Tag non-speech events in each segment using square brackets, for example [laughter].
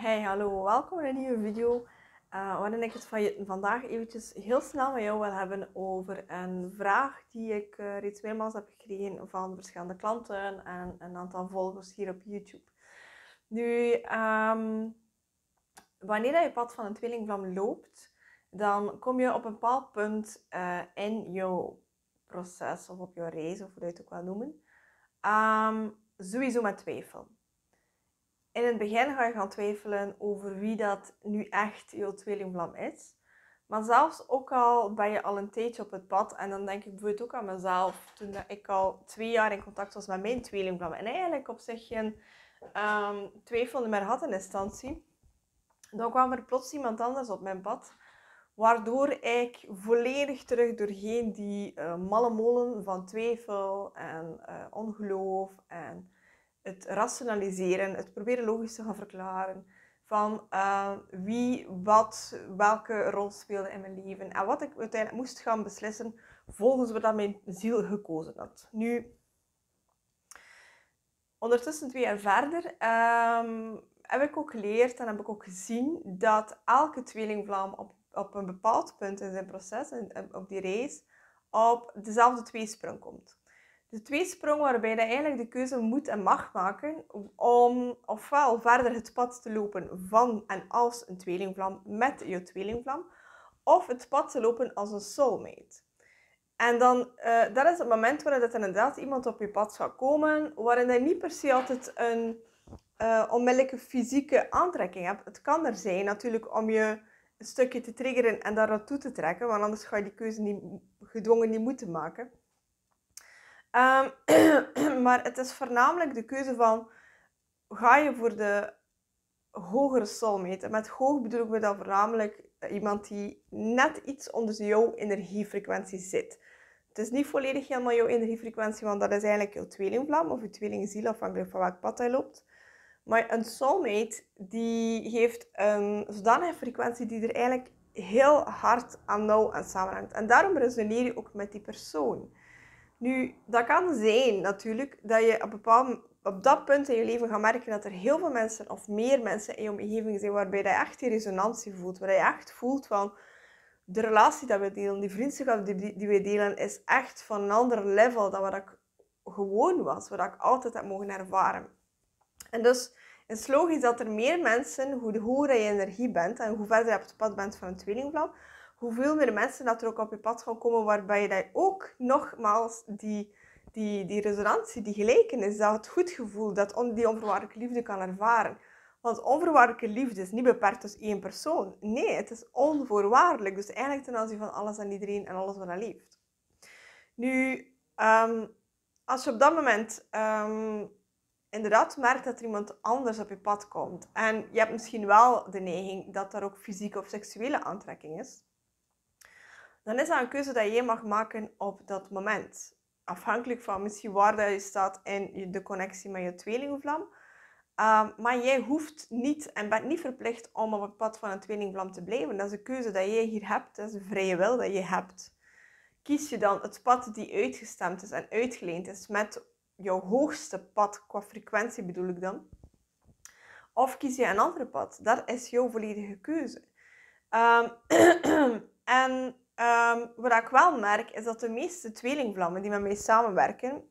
Hey, hallo, welkom in een nieuwe video. Uh, waarin ik het van vandaag eventjes heel snel met jou wil hebben over een vraag die ik uh, reeds meermaals heb gekregen van verschillende klanten en een aantal volgers hier op YouTube. Nu, ehm, wanneer je pad van een tweelingvlam loopt, dan kom je op een bepaald punt eh, in jouw proces of op jouw reis, of hoe je het ook wil noemen, ehm, sowieso met twijfel in het begin ga je gaan twijfelen over wie dat nu echt jouw tweelingblam is. Maar zelfs ook al ben je al een tijdje op het pad, en dan denk ik bijvoorbeeld ook aan mezelf, toen ik al twee jaar in contact was met mijn tweelingblam en eigenlijk op zich geen um, twijfel meer had in instantie, dan kwam er plots iemand anders op mijn pad, waardoor ik volledig terug doorheen die uh, malle molen van twijfel en eh, ongeloof en het rationaliseren, het proberen logisch te gaan verklaren van eh, wie, wat, welke rol speelde in mijn leven en wat ik uiteindelijk moest gaan beslissen volgens wat mijn ziel gekozen had. Nu, ondertussen twee jaar verder ehm, heb ik ook geleerd en heb ik ook gezien dat elke tweelingvlam op, op een bepaald punt in zijn proces, en op die reis, op dezelfde tweesprong komt de tweesprong waarbij je eigenlijk de keuze moet en mag maken om ofwel verder het pad te lopen van en als een tweelingvlam met je tweelingvlam, of het pad te lopen als een soulmate. En dan, eh, dat is het moment waarin dat inderdaad iemand op je pad zou komen, waarin je niet per se altijd een eh, onmiddellijke fysieke aantrekking hebt. Het kan er zijn natuurlijk om je een stukje te triggeren en daar naartoe te trekken, want anders ga je die keuze niet, gedwongen niet moeten maken. Ehm, [clears throat] maar het is voornamelijk de keuze van, ga je voor de hogere soulmate? En met hoog bedoel ik dan voornamelijk eh, iemand die net iets onder jouw energiefrequentie zit. Het is niet volledig helemaal jouw energiefrequentie, want dat is eigenlijk jouw tweelingvlam of je tweelingziel, afhankelijk van welk pad hij loopt. Maar een soulmate, die heeft een zodanige frequentie die er eigenlijk heel hard aan nauw aan samenhangt. En daarom resoneer je ook met die persoon. Nu, dat kan zijn natuurlijk dat je op, bepaald, op dat punt in je leven gaat merken dat er heel veel mensen of meer mensen in je omgeving zijn waarbij je echt die resonantie voelt. Waar je echt voelt van de relatie die we delen, die vriendschap die, die we delen, is echt van een ander level dan wat ik gewoon was, wat ik altijd heb mogen ervaren. En dus het is logisch dat er meer mensen, hoe hoger je energie bent en hoe verder je op het pad bent van een tweelingvlam, hoeveel meer mensen dat er ook op je pad gaan komen, waarbij je dat ook nogmaals die, die, die resonantie, die gelijkenis, dat het goed gevoel, dat die onvoorwaardelijke liefde kan ervaren. Want onvoorwaardelijke liefde is niet beperkt tot één persoon. Nee, het is onvoorwaardelijk. Dus eigenlijk ten aanzien van alles en iedereen en alles wat hij liefde. Nu, ehm, als je op dat moment ehm, inderdaad merkt dat er iemand anders op je pad komt. En je hebt misschien wel de neiging dat er ook fysieke of seksuele aantrekking is dan is dat een keuze dat je mag maken op dat moment. Afhankelijk van misschien waar dat je staat in de connectie met je tweelingvlam. Ehm, maar jij hoeft niet en bent niet verplicht om op het pad van een tweelingvlam te blijven. Dat is een keuze dat jij hier hebt. Dat is een vrije wil dat je hebt. Kies je dan het pad die uitgestemd is en uitgeleend is met jouw hoogste pad qua frequentie bedoel ik dan. Of kies je een ander pad. Dat is jouw volledige keuze. Ehm, [clears throat] en Ehm, wat ik wel merk, is dat de meeste tweelingvlammen die met mij samenwerken,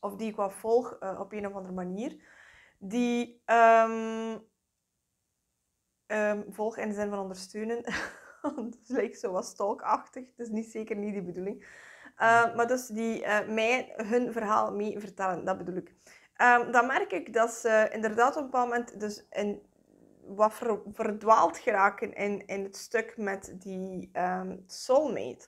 of die ik wat volg eh, op een of andere manier, die um, um, volg in de zin van ondersteunen. [laughs] het lijkt zo wat stalkachtig, dat is niet, zeker niet de bedoeling. maar dus die eh, mij hun verhaal mee vertellen, dat bedoel ik. dan merk ik dat ze inderdaad op een bepaald moment dus in wat verdwaald geraken in, in het stuk met die ehm, soulmate.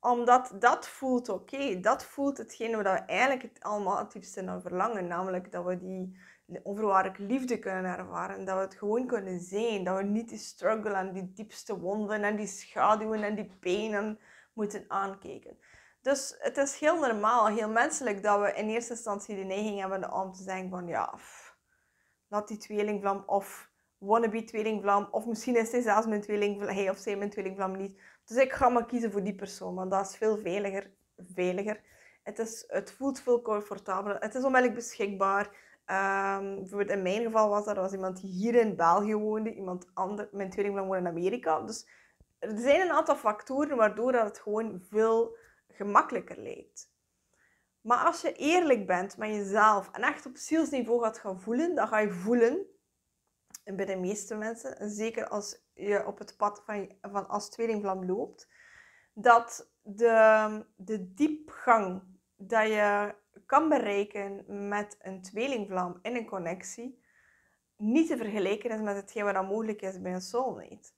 Omdat dat voelt oké. Dat voelt hetgene waar we eigenlijk het allemaal het diepste naar verlangen. Namelijk dat we die onvoorwaardelijke liefde kunnen ervaren. Dat we het gewoon kunnen zien. Dat we niet die struggle en die diepste wonden en die schaduwen en die penen moeten aankijken. Dus het is heel normaal, heel menselijk dat we in eerste instantie de neiging hebben om te zeggen van ja, laat die tweelingvlam of wannabe tweelingvlam. Of misschien is hij zelfs mijn tweelingvlam, hij of zij mijn tweelingvlam niet. Dus ik ga maar kiezen voor die persoon, want dat is veel veiliger. veiliger. Het, is, het voelt veel comfortabeler. Het is onmiddellijk beschikbaar. Ehm, bijvoorbeeld in mijn geval was dat was iemand die hier in België woonde. Iemand ander, mijn tweelingvlam woonde in Amerika. Dus er zijn een aantal factoren waardoor dat het gewoon veel gemakkelijker lijkt. Maar als je eerlijk bent met jezelf en echt op zielsniveau gaat gaan voelen, dan ga je voelen bij de meeste mensen, zeker als je op het pad van, van als tweelingvlam loopt, dat de, de diepgang dat je kan bereiken met een tweelingvlam in een connectie, niet te vergelijken is met hetgeen wat mogelijk is bij een soulmate.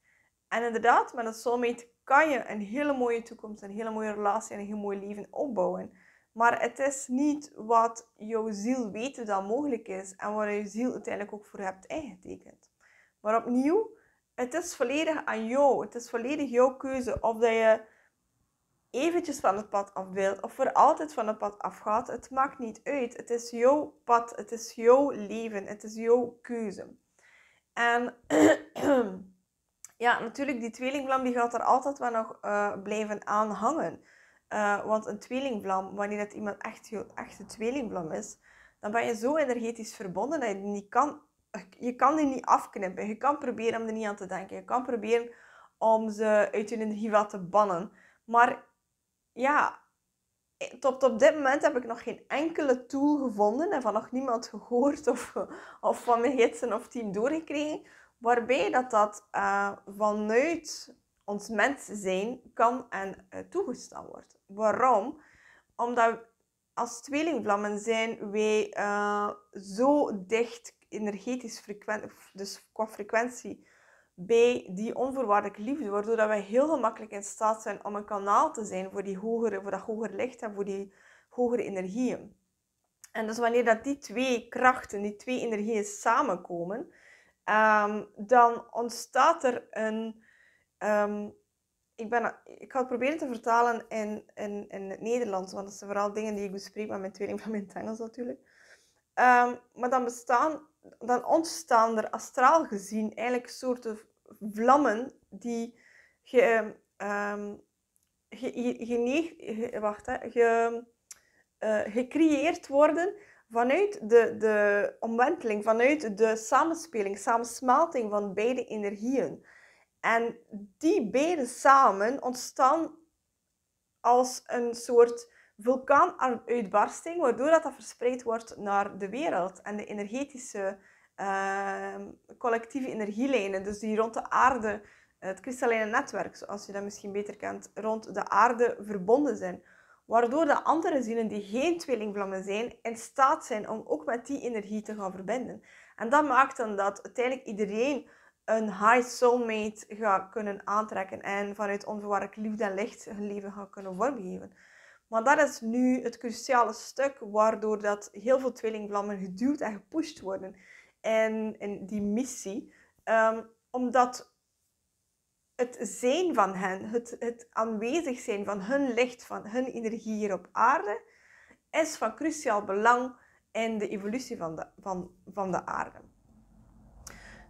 En inderdaad, met een soulmate kan je een hele mooie toekomst, een hele mooie relatie en een heel mooi leven opbouwen. Maar het is niet wat jouw ziel weet dat mogelijk is en waar je ziel uiteindelijk ook voor hebt ingetekend. Maar opnieuw, het is volledig aan jou. Het is volledig jouw keuze of dat je eventjes van het pad af wilt of voor altijd van het pad afgaat. Het maakt niet uit. Het is jouw pad, het is jouw leven, het is jouw keuze. En [clears throat] ja, natuurlijk, die tweelingvlam die gaat er altijd wel nog uh, blijven aanhangen. Eh, want een tweelingvlam, wanneer het iemand echt je echte tweelingvlam is, dan ben je zo energetisch verbonden dat je niet kan, je kan die niet afknippen. Je kan proberen om er niet aan te denken. Je kan proberen om ze uit hun energievat te bannen. Maar ja, tot op dit moment heb ik nog geen enkele tool gevonden en van nog niemand gehoord of, of van mijn gidsen of team doorgekregen, waarbij dat, dat uh, vanuit ons mens zijn kan en eh, toegestaan wordt. Waarom? Omdat als tweelingvlammen zijn wij eh, zo dicht energetisch frequent, dus qua frequentie, bij die onvoorwaardelijke liefde, waardoor dat wij heel gemakkelijk in staat zijn om een kanaal te zijn voor, die hogere, voor dat hogere licht en voor die hogere energieën. En dus wanneer dat die twee krachten, die twee energieën samenkomen, ehm, dan ontstaat er een Ehm, ik, ben, ik ga het proberen te vertalen in, in, in het Nederlands, want dat zijn vooral dingen die ik bespreek met mijn tweeling [laughs] van mijn Engels natuurlijk. Ehm, maar dan, bestaan, dan ontstaan er astraal gezien eigenlijk soorten vlammen die ehm, wacht, hè, eh, gecreëerd worden vanuit de, de omwenteling, vanuit de samenspeling, samensmelting van beide energieën. En die beiden samen ontstaan als een soort vulkaanuitbarsting, waardoor dat, verspreid wordt naar de wereld en de energetische ehm, collectieve energielijnen, dus die rond de aarde, het kristalline netwerk, zoals je dat misschien beter kent, rond de aarde verbonden zijn. Waardoor de andere zielen die geen tweelingvlammen zijn, in staat zijn om ook met die energie te gaan verbinden. En dat maakt dan dat uiteindelijk iedereen een high soulmate gaan kunnen aantrekken en vanuit onvoorwaardelijk liefde en licht hun leven gaan kunnen vormgeven. Maar dat is nu het cruciale stuk waardoor dat heel veel tweelingvlammen geduwd en gepusht worden in, die missie. Ehm, omdat het zijn van hen, het, het aanwezig zijn van hun licht, van hun energie hier op aarde, is van cruciaal belang in de evolutie van de, van, van de aarde.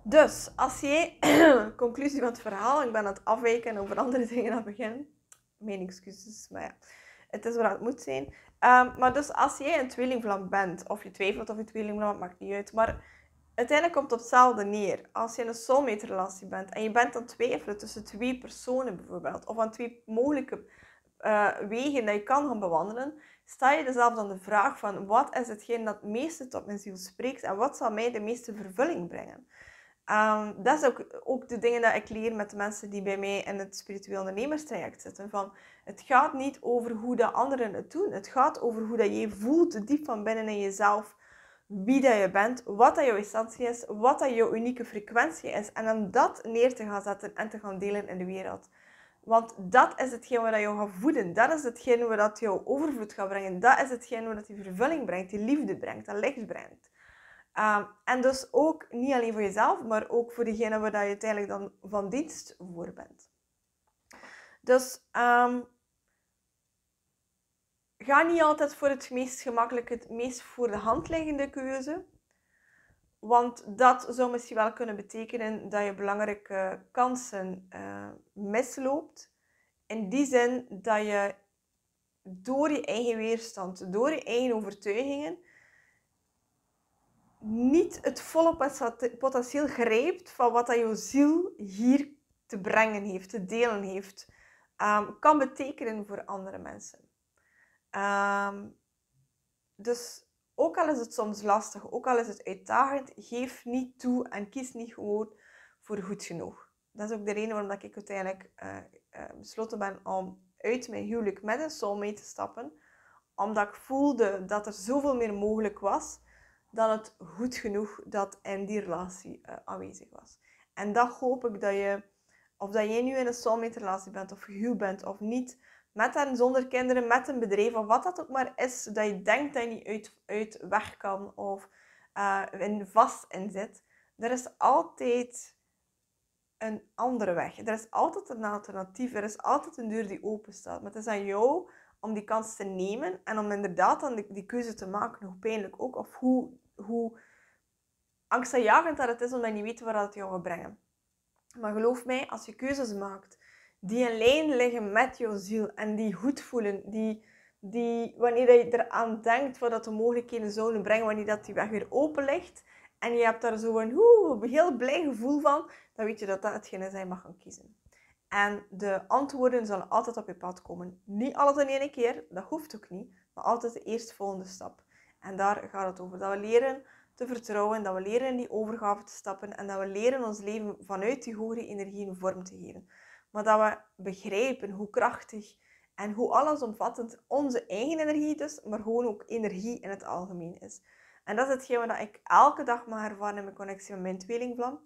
Dus als je, [clears throat] conclusie van het verhaal, ik ben aan het afwijken over andere [laughs] dingen aan het begin. Mijn excuses, maar ja, het is waar het moet zijn. Ehm, maar dus als jij een tweelingvlam bent, of je twijfelt of je tweelingvlam, het maakt niet uit. Maar uiteindelijk komt het op hetzelfde neer. Als je in een soulmate relatie bent en je bent aan het twijfelen tussen twee personen bijvoorbeeld, of aan twee mogelijke eh, wegen die je kan gaan bewandelen, sta je dezelfde dan de vraag van wat is hetgeen dat het meeste tot mijn ziel spreekt en wat zal mij de meeste vervulling brengen? Ehm, dat is ook, ook de dingen die ik leer met de mensen die bij mij in het spiritueel ondernemerstraject zitten. Van, het gaat niet over hoe de anderen het doen. Het gaat over hoe dat je voelt diep van binnen in jezelf wie dat je bent, wat dat jouw essentie is, wat dat jouw unieke frequentie is. En dan dat neer te gaan zetten en te gaan delen in de wereld. Want dat is hetgeen waar je gaat voeden. Dat is hetgeen waar dat overvloed gaat brengen. Dat is hetgeen wat dat die vervulling brengt, die liefde brengt, dat licht brengt. Ehm, en dus ook niet alleen voor jezelf, maar ook voor degene waar je uiteindelijk dan van dienst voor bent. Dus ehm, ga niet altijd voor het meest gemakkelijke, het meest voor de hand liggende keuze. Want dat zou misschien wel kunnen betekenen dat je belangrijke kansen eh, misloopt. In die zin dat je door je eigen weerstand, door je eigen overtuigingen, niet het volle potentieel grijpt van wat dat jouw ziel hier te brengen heeft, te delen heeft, ehm, kan betekenen voor andere mensen. Ehm, dus ook al is het soms lastig, ook al is het uitdagend, geef niet toe en kies niet gewoon voor goed genoeg. Dat is ook de reden waarom ik uiteindelijk eh, eh, besloten ben om uit mijn huwelijk met een soulmate mee te stappen. Omdat ik voelde dat er zoveel meer mogelijk was dan het goed genoeg dat in die relatie eh, aanwezig was. En dat hoop ik dat je, of dat jij nu in een soulmate relatie bent, of gehuwd bent of niet, met en zonder kinderen, met een bedrijf of wat dat ook maar is, dat je denkt dat je niet uit, uit weg kan of eh, in vast in zit. Er is altijd een andere weg. Er is altijd een alternatief. Er is altijd een deur die open staat. Maar het is aan jou om die kans te nemen en om inderdaad dan die, keuze te maken, hoe pijnlijk ook, of hoe, hoe angstaanjagend dat het is om je niet weten waar dat het jou gaat brengen. Maar geloof mij, als je keuzes maakt die in lijn liggen met jouw ziel en die goed voelen, die, die wanneer je eraan denkt wat dat de mogelijkheden zouden brengen, wanneer dat die weg weer open ligt en je hebt daar zo een, heel blij gevoel van, dan weet je dat dat hetgene zijn mag gaan kiezen. En de antwoorden zullen altijd op je pad komen. Niet altijd in één keer, dat hoeft ook niet, maar altijd de eerstvolgende stap. En daar gaat het over. Dat we leren te vertrouwen, dat we leren in die overgave te stappen en dat we leren ons leven vanuit die hogere energie een vorm te geven. Maar dat we begrijpen hoe krachtig en hoe allesomvattend onze eigen energie dus, maar gewoon ook energie in het algemeen is. En dat is hetgeen wat ik elke dag mag ervaren in mijn connectie met mijn tweelingvlam.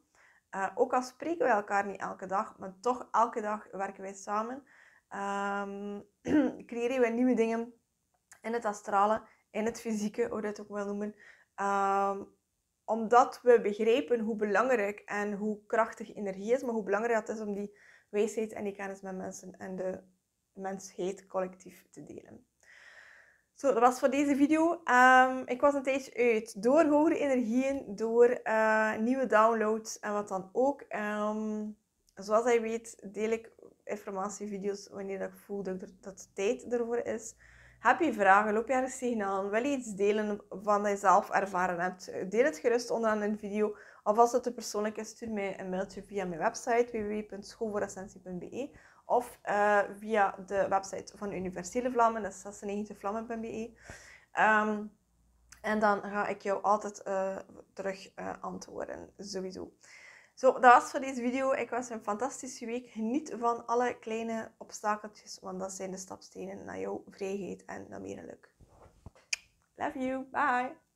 Eh, ook al spreken we elkaar niet elke dag, maar toch elke dag werken wij samen. Um, [clears throat] creëren we nieuwe dingen in het astrale, in het fysieke, hoe dat ook wel noemen. Ehm, omdat we begrepen hoe belangrijk en hoe krachtig energie is, maar hoe belangrijk het is om die wijsheid en die kennis met mensen en de mensheid collectief te delen. Zo, dat was voor deze video. Ehm, ik was een tijdje uit door hogere energieën, door eh, nieuwe downloads en wat dan ook. Ehm, zoals jij weet, deel ik informatievideo's wanneer ik voel dat, er, dat de tijd ervoor is. Heb je vragen? Loop je ergens tegenaan? Wil je iets delen van jezelf zelf ervaren hebt? Deel het gerust onderaan een video. Of als het te persoonlijk is, stuur mij een mailtje via mijn website www.schoolvooressentie.be of eh, via de website van Universele Vlammen, dat is 96vlammen.be. Ehm, en dan ga ik jou altijd eh, terug eh, antwoorden, sowieso. Zo, dat was voor deze video. Ik was een fantastische week. Geniet van alle kleine obstakeltjes, want dat zijn de stapstenen naar jouw vrijheid en naar meer geluk. Love you, bye!